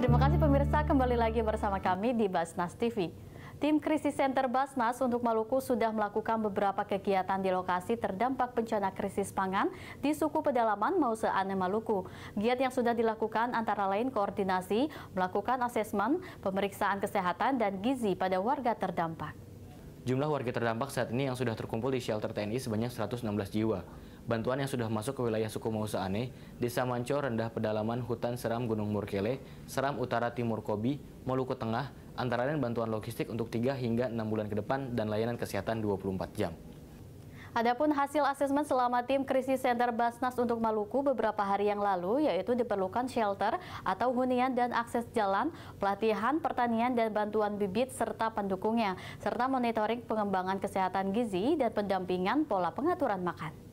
Terima kasih pemirsa kembali lagi bersama kami di Basnas TV. Tim Krisis Center Basnas untuk Maluku sudah melakukan beberapa kegiatan di lokasi terdampak bencana krisis pangan di suku pedalaman Ane Maluku. Giat yang sudah dilakukan antara lain koordinasi, melakukan asesmen, pemeriksaan kesehatan dan gizi pada warga terdampak. Jumlah warga terdampak saat ini yang sudah terkumpul di shelter TNI sebanyak 116 jiwa. Bantuan yang sudah masuk ke wilayah suku Mausaane, Desa Manco, Rendah Pedalaman, Hutan Seram, Gunung Murkele, Seram Utara Timur Kobi, Maluku Tengah, antara lain bantuan logistik untuk 3 hingga 6 bulan ke depan dan layanan kesehatan 24 jam. Adapun hasil asesmen selama tim krisis center Basnas untuk Maluku beberapa hari yang lalu yaitu diperlukan shelter atau hunian dan akses jalan, pelatihan pertanian dan bantuan bibit serta pendukungnya serta monitoring pengembangan kesehatan gizi dan pendampingan pola pengaturan makan.